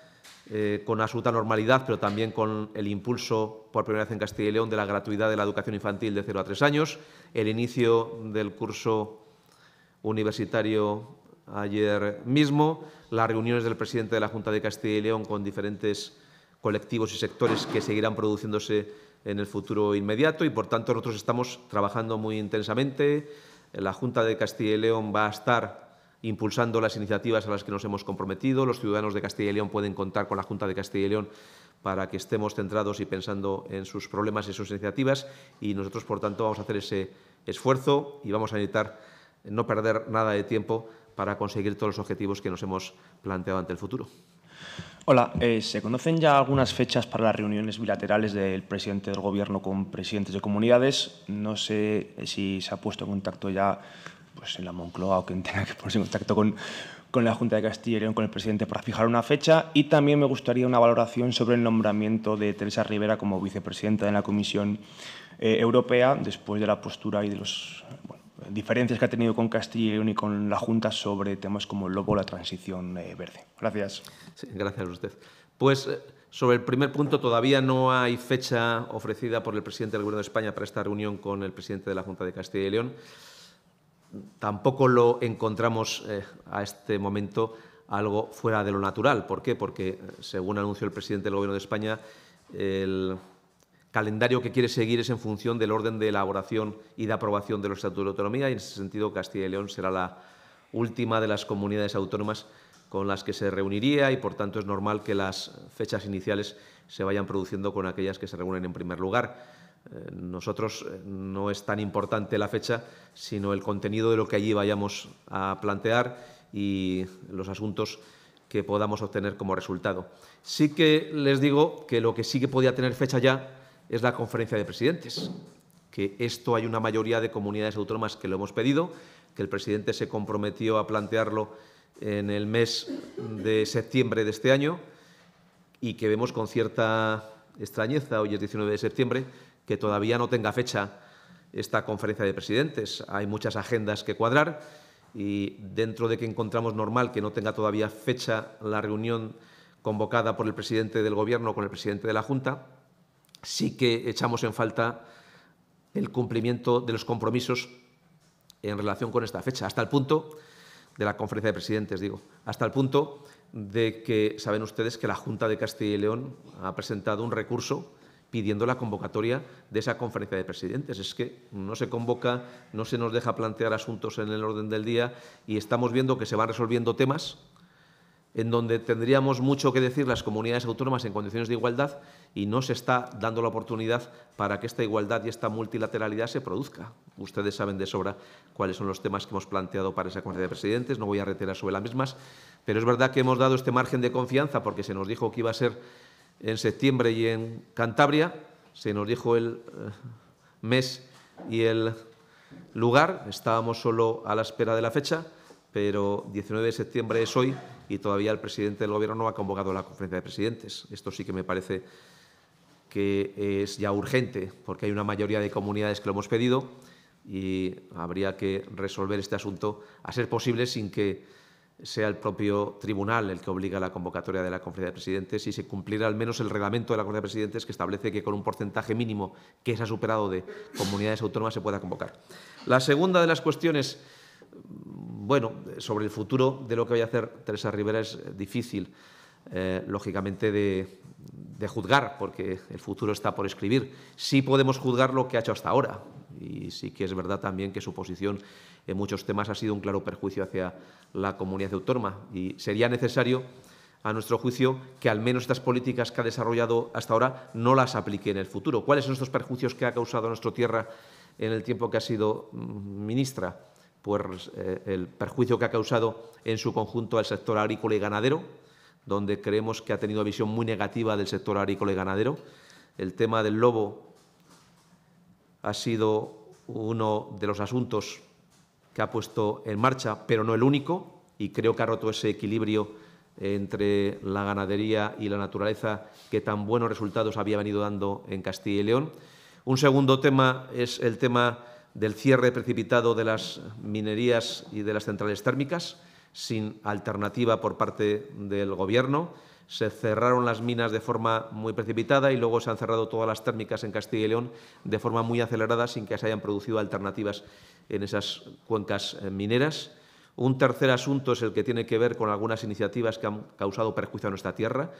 eh, con absoluta normalidad, pero también con el impulso por primera vez en Castilla y León de la gratuidad de la educación infantil de 0 a 3 años, el inicio del curso universitario ayer mismo, las reuniones del presidente de la Junta de Castilla y León con diferentes colectivos y sectores que seguirán produciéndose en el futuro inmediato y, por tanto, nosotros estamos trabajando muy intensamente. La Junta de Castilla y León va a estar impulsando las iniciativas a las que nos hemos comprometido. Los ciudadanos de Castilla y León pueden contar con la Junta de Castilla y León para que estemos centrados y pensando en sus problemas y sus iniciativas y nosotros, por tanto, vamos a hacer ese esfuerzo y vamos a necesitar no perder nada de tiempo para conseguir todos los objetivos que nos hemos planteado ante el futuro. Hola, eh, ¿se conocen ya algunas fechas para las reuniones bilaterales del presidente del Gobierno con presidentes de comunidades? No sé si se ha puesto en contacto ya pues, en la Moncloa o quien tenga que ponerse en contacto con, con la Junta de Castilla y León, con el presidente, para fijar una fecha. Y también me gustaría una valoración sobre el nombramiento de Teresa Rivera como vicepresidenta de la Comisión eh, Europea, después de la postura y de las diferencias que ha tenido con Castilla y León y con la Junta sobre temas como el lobo o la transición eh, verde. Gracias. gracias a usted. Pues. Eh, sobre el primer punto, todavía no hay fecha ofrecida por el presidente del Gobierno de España para esta reunión con el presidente de la Junta de Castilla y León tampoco lo encontramos eh, a este momento algo fuera de lo natural. ¿Por qué? Porque, eh, según anunció el presidente del Gobierno de España, el calendario que quiere seguir es en función del orden de elaboración y de aprobación de los estatutos de autonomía y, en ese sentido, Castilla y León será la última de las comunidades autónomas con las que se reuniría y, por tanto, es normal que las fechas iniciales se vayan produciendo con aquellas que se reúnen en primer lugar. Eh, nosotros eh, no es tan importante la fecha, sino el contenido de lo que allí vayamos a plantear y los asuntos que podamos obtener como resultado. Sí que les digo que lo que sí que podía tener fecha ya es la conferencia de presidentes, que esto hay una mayoría de comunidades autónomas que lo hemos pedido, que el presidente se comprometió a plantearlo en el mes de septiembre de este año y que vemos con cierta extrañeza, hoy es 19 de septiembre, que todavía no tenga fecha esta conferencia de presidentes. Hay muchas agendas que cuadrar y dentro de que encontramos normal que no tenga todavía fecha la reunión convocada por el presidente del Gobierno con el presidente de la Junta, sí que echamos en falta el cumplimiento de los compromisos en relación con esta fecha, hasta el punto de la conferencia de presidentes, digo, hasta el punto de que saben ustedes que la Junta de Castilla y León ha presentado un recurso pidiendo la convocatoria de esa conferencia de presidentes. Es que no se convoca, no se nos deja plantear asuntos en el orden del día y estamos viendo que se van resolviendo temas en donde tendríamos mucho que decir las comunidades autónomas en condiciones de igualdad y no se está dando la oportunidad para que esta igualdad y esta multilateralidad se produzca. Ustedes saben de sobra cuáles son los temas que hemos planteado para esa conferencia de presidentes, no voy a reiterar sobre las mismas, pero es verdad que hemos dado este margen de confianza porque se nos dijo que iba a ser en septiembre y en Cantabria. Se nos dijo el eh, mes y el lugar. Estábamos solo a la espera de la fecha, pero 19 de septiembre es hoy y todavía el presidente del Gobierno no ha convocado la conferencia de presidentes. Esto sí que me parece que es ya urgente, porque hay una mayoría de comunidades que lo hemos pedido y habría que resolver este asunto a ser posible sin que sea el propio tribunal el que obliga a la convocatoria de la Conferencia de Presidentes y se cumpliera al menos el reglamento de la Conferencia de Presidentes que establece que con un porcentaje mínimo que se ha superado de comunidades autónomas se pueda convocar. La segunda de las cuestiones, bueno, sobre el futuro de lo que vaya a hacer Teresa Rivera es difícil, eh, lógicamente, de, de juzgar, porque el futuro está por escribir. Sí podemos juzgar lo que ha hecho hasta ahora y sí que es verdad también que su posición en muchos temas ha sido un claro perjuicio hacia la comunidad autónoma y sería necesario a nuestro juicio, que al menos estas políticas que ha desarrollado hasta ahora no las aplique en el futuro. ¿Cuáles son estos perjuicios que ha causado a nuestra tierra en el tiempo que ha sido mm, ministra? Pues eh, el perjuicio que ha causado en su conjunto al sector agrícola y ganadero, donde creemos que ha tenido una visión muy negativa del sector agrícola y ganadero. El tema del lobo ha sido uno de los asuntos que ha puesto en marcha, pero no el único, y creo que ha roto ese equilibrio entre la ganadería y la naturaleza que tan buenos resultados había venido dando en Castilla y León. Un segundo tema es el tema del cierre precipitado de las minerías y de las centrales térmicas, sin alternativa por parte del Gobierno se cerraron las minas de forma muy precipitada y luego se han cerrado todas las térmicas en Castilla y León de forma muy acelerada sin que se hayan producido alternativas en esas cuencas eh, mineras. Un tercer asunto es el que tiene que ver con algunas iniciativas que han causado perjuicio a nuestra tierra.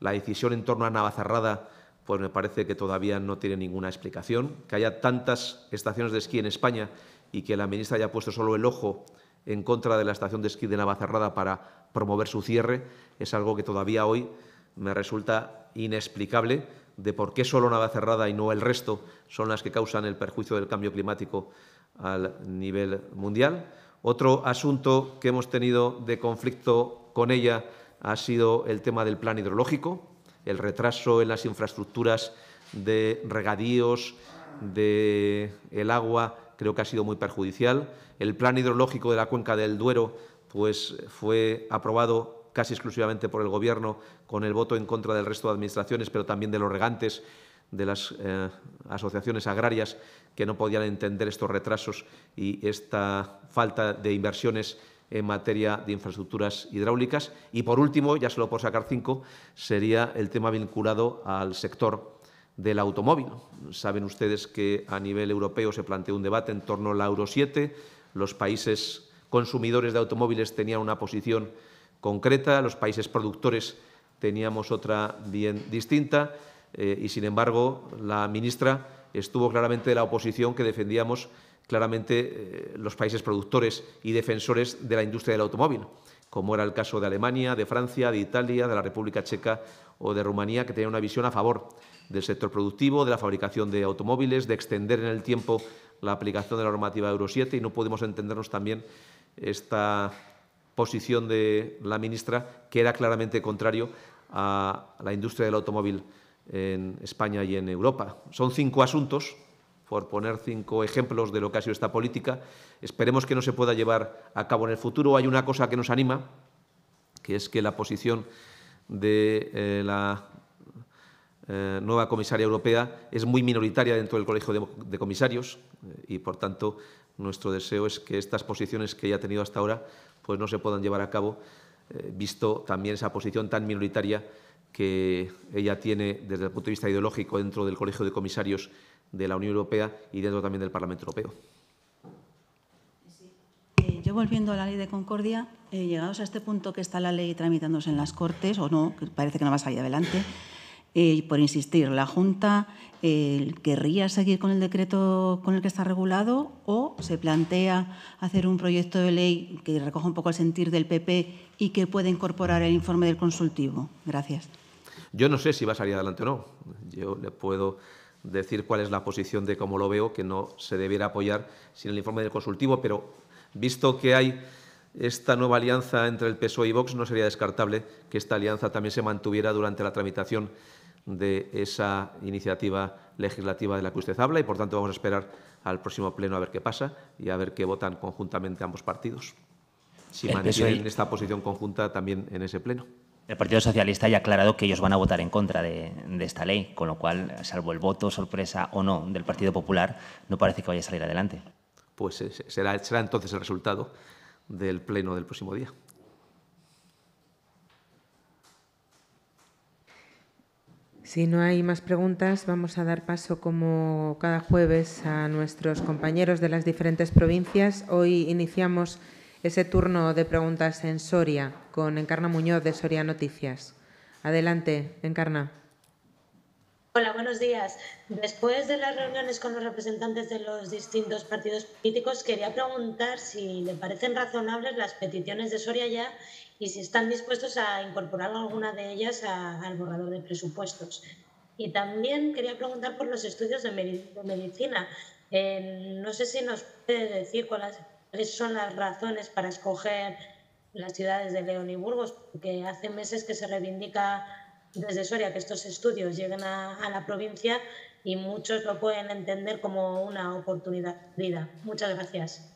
La decisión en torno a Navacerrada pues me parece que todavía no tiene ninguna explicación. Que haya tantas estaciones de esquí en España y que la ministra haya puesto solo el ojo en contra de la estación de esquí de Navacerrada para promover su cierre es algo que todavía hoy me resulta inexplicable de por qué solo Navacerrada y no el resto son las que causan el perjuicio del cambio climático al nivel mundial. Otro asunto que hemos tenido de conflicto con ella ha sido el tema del plan hidrológico, el retraso en las infraestructuras de regadíos, de agua creo que ha sido muy perjudicial. El plan hidrológico de la cuenca del Duero pues, fue aprobado casi exclusivamente por el Gobierno, con el voto en contra del resto de administraciones, pero también de los regantes, de las eh, asociaciones agrarias, que no podían entender estos retrasos y esta falta de inversiones en materia de infraestructuras hidráulicas. Y, por último, ya solo por sacar cinco, sería el tema vinculado al sector del automóvil. Saben ustedes que a nivel europeo se planteó un debate en torno al Euro 7. Los países consumidores de automóviles tenían una posición concreta, los países productores teníamos otra bien distinta eh, y, sin embargo, la ministra estuvo claramente de la oposición que defendíamos claramente eh, los países productores y defensores de la industria del automóvil, como era el caso de Alemania, de Francia, de Italia, de la República Checa o de Rumanía, que tenían una visión a favor del sector productivo, de la fabricación de automóviles, de extender en el tiempo la aplicación de la normativa Euro 7 y no podemos entendernos también esta posición de la ministra, que era claramente contrario a la industria del automóvil en España y en Europa. Son cinco asuntos, por poner cinco ejemplos de lo que ha sido esta política. Esperemos que no se pueda llevar a cabo en el futuro. Hay una cosa que nos anima, que es que la posición de eh, la eh, nueva comisaria europea es muy minoritaria dentro del Colegio de, Comisarios eh, y, por tanto, nuestro deseo es que estas posiciones que ella ha tenido hasta ahora pues no se puedan llevar a cabo, eh, visto también esa posición tan minoritaria que ella tiene desde el punto de vista ideológico dentro del Colegio de Comisarios de la Unión Europea y dentro también del Parlamento Europeo. Yo volviendo a la ley de concordia, llegados a este punto que está la ley tramitándose en las Cortes, o no, parece que no va a salir adelante, por insistir, la Junta eh, querría seguir con el decreto con el que está regulado o se plantea hacer un proyecto de ley que recoja un poco el sentir del PP y que pueda incorporar el informe del consultivo. Gracias. Yo no sé si va a salir adelante o no. Yo le puedo decir cuál es la posición de cómo lo veo, que no se debiera apoyar sin el informe del consultivo, pero visto que hay esta nueva alianza entre el PSOE y Vox, no sería descartable que esta alianza también se mantuviera durante la tramitación de esa iniciativa legislativa de la que usted habla y, por tanto, vamos a esperar al próximo pleno a ver qué pasa y a ver qué votan conjuntamente ambos partidos. Si mantienen e. esta posición conjunta también en ese pleno. El Partido Socialista ya ha aclarado que ellos van a votar en contra de, esta ley, con lo cual, salvo el voto sorpresa o no del Partido Popular, no parece que vaya a salir adelante. Pues eh, será, será entonces el resultado del pleno del próximo día. Si no hay más preguntas, vamos a dar paso, como cada jueves, a nuestros compañeros de las diferentes provincias. Hoy iniciamos ese turno de preguntas en Soria con Encarna Muñoz de Soria Noticias. Adelante, Encarna. Hola, buenos días. Después de las reuniones con los representantes de los distintos partidos políticos, quería preguntar si le parecen razonables las peticiones de Soria ya y si están dispuestos a incorporar alguna de ellas al borrador de presupuestos. Y también quería preguntar por los estudios de, medicina. Eh, no sé si nos puede decir cuáles son las razones para escoger las ciudades de León y Burgos, porque hace meses que se reivindica desde Soria que estos estudios lleguen a, la provincia y muchos lo pueden entender como una oportunidad de vida. Muchas gracias.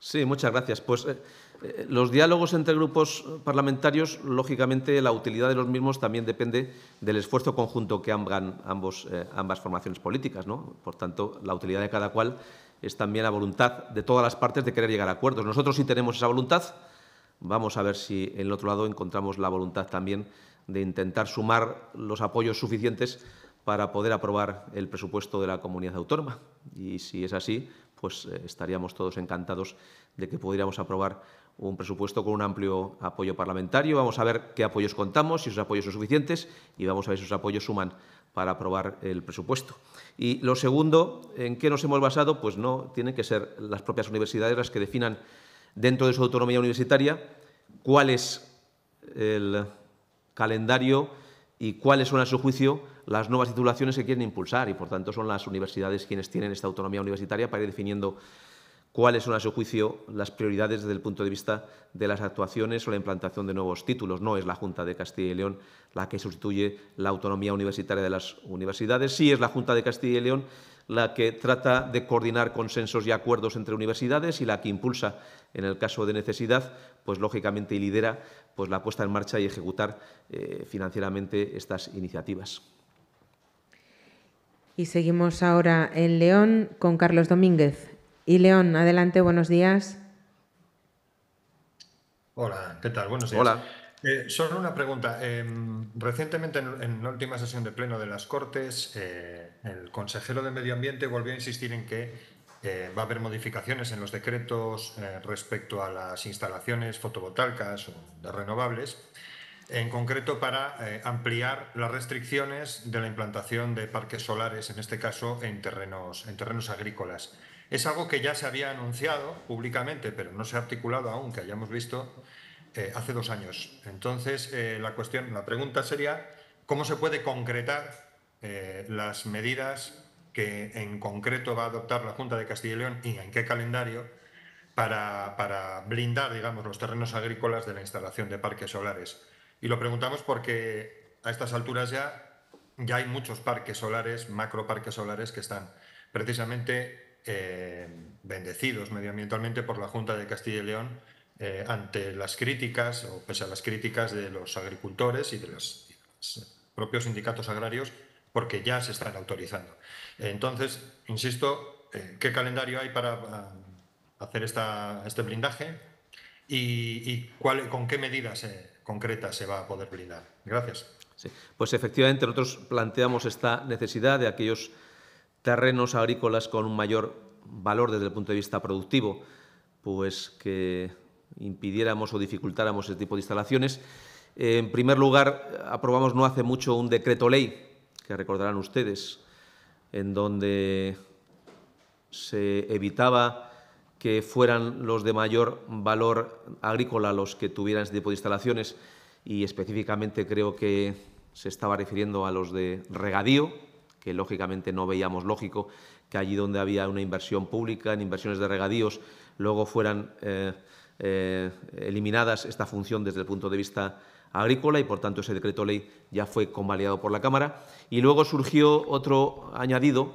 Sí, muchas gracias. Pues eh, eh, los diálogos entre grupos parlamentarios, lógicamente, la utilidad de los mismos también depende del esfuerzo conjunto que hagan ambos, eh, ambas formaciones políticas. Por tanto, la utilidad de cada cual es también la voluntad de todas las partes de querer llegar a acuerdos. Nosotros sí tenemos esa voluntad. Vamos a ver si en el otro lado encontramos la voluntad también de intentar sumar los apoyos suficientes para poder aprobar el presupuesto de la comunidad autónoma. Y si es así, pues eh, estaríamos todos encantados de que pudiéramos aprobar un presupuesto con un amplio apoyo parlamentario. Vamos a ver qué apoyos contamos, si esos apoyos son suficientes y vamos a ver si esos apoyos suman para aprobar el presupuesto. Y lo segundo, ¿en qué nos hemos basado? Pues no, tienen que ser las propias universidades las que definan dentro de su autonomía universitaria cuál es el calendario y cuáles son, a su juicio, las nuevas titulaciones que quieren impulsar y, por tanto, son las universidades quienes tienen esta autonomía universitaria para ir definiendo cuáles son a su juicio las prioridades desde el punto de vista de las actuaciones o la implantación de nuevos títulos. No es la Junta de Castilla y León la que sustituye la autonomía universitaria de las universidades, sí es la Junta de Castilla y León la que trata de coordinar consensos y acuerdos entre universidades y la que impulsa, en el caso de necesidad, pues lógicamente y lidera pues, la puesta en marcha y ejecutar eh, financieramente estas iniciativas. Y seguimos ahora en León con Carlos Domínguez, y León, adelante, buenos días. Hola, ¿qué tal? Buenos días. Hola. Eh, solo una pregunta. Em, recientemente, en, la última sesión de pleno de las Cortes, eh, el consejero de Medio Ambiente volvió a insistir en que eh, va a haber modificaciones en los decretos respecto a las instalaciones fotovoltaicas o de renovables, en concreto para ampliar las restricciones de la implantación de parques solares, en este caso en terrenos, en terrenos agrícolas. Es algo que ya se había anunciado públicamente, pero no se ha articulado aún, que hayamos visto eh, hace dos años. Entonces, eh, la cuestión, la pregunta sería cómo se puede concretar eh, las medidas que en concreto va a adoptar la Junta de Castilla y León y en qué calendario para, blindar, digamos, los terrenos agrícolas de la instalación de parques solares. Y lo preguntamos porque a estas alturas ya, ya hay muchos parques solares, macro parques solares que están precisamente eh, bendecidos medioambientalmente por la Junta de Castilla y León eh, ante las críticas o pese a las críticas de los agricultores y de los, eh, propios sindicatos agrarios porque ya se están autorizando. Entonces, insisto, ¿qué calendario hay para ah, hacer esta, este blindaje y, cuál, con qué medidas concretas se va a poder blindar? Gracias. Pues efectivamente nosotros planteamos esta necesidad de aquellos terrenos agrícolas con un mayor valor desde el punto de vista productivo, pues que impidiéramos o dificultáramos ese tipo de instalaciones. En primer lugar, aprobamos no hace mucho un decreto ley, que recordarán ustedes, en donde se evitaba que fueran los de mayor valor agrícola los que tuvieran ese tipo de instalaciones y específicamente creo que se estaba refiriendo a los de regadío, que lógicamente no veíamos lógico que allí donde había una inversión pública en inversiones de regadíos luego fueran eh, eh, eliminadas esta función desde el punto de vista agrícola y por tanto ese decreto ley ya fue convalidado por la Cámara. Y luego surgió otro añadido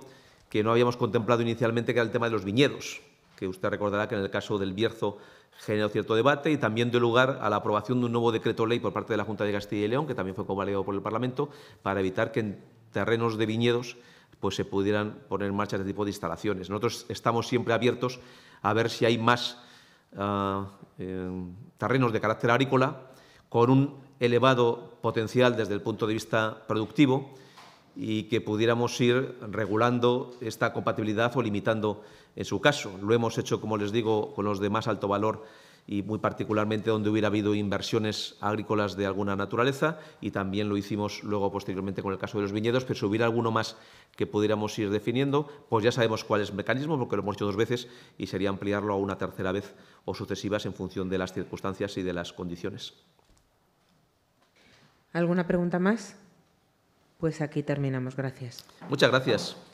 que no habíamos contemplado inicialmente, que era el tema de los viñedos, que usted recordará que en el caso del Bierzo generó cierto debate y también dio lugar a la aprobación de un nuevo decreto ley por parte de la Junta de Castilla y León, que también fue convalidado por el Parlamento, para evitar que en terrenos de viñedos, pues se pudieran poner en marcha este tipo de instalaciones. Nosotros estamos siempre abiertos a ver si hay más ah, eh, terrenos de carácter agrícola con un elevado potencial desde el punto de vista productivo y que pudiéramos ir regulando esta compatibilidad o limitando en su caso. Lo hemos hecho, como les digo, con los de más alto valor y muy particularmente donde hubiera habido inversiones agrícolas de alguna naturaleza y también lo hicimos luego posteriormente con el caso de los viñedos, pero si hubiera alguno más que pudiéramos ir definiendo, pues ya sabemos cuál es el mecanismo porque lo hemos hecho dos veces y sería ampliarlo a una tercera vez o sucesivas en función de las circunstancias y de las condiciones. ¿Alguna pregunta más? Pues aquí terminamos. Gracias. Muchas gracias.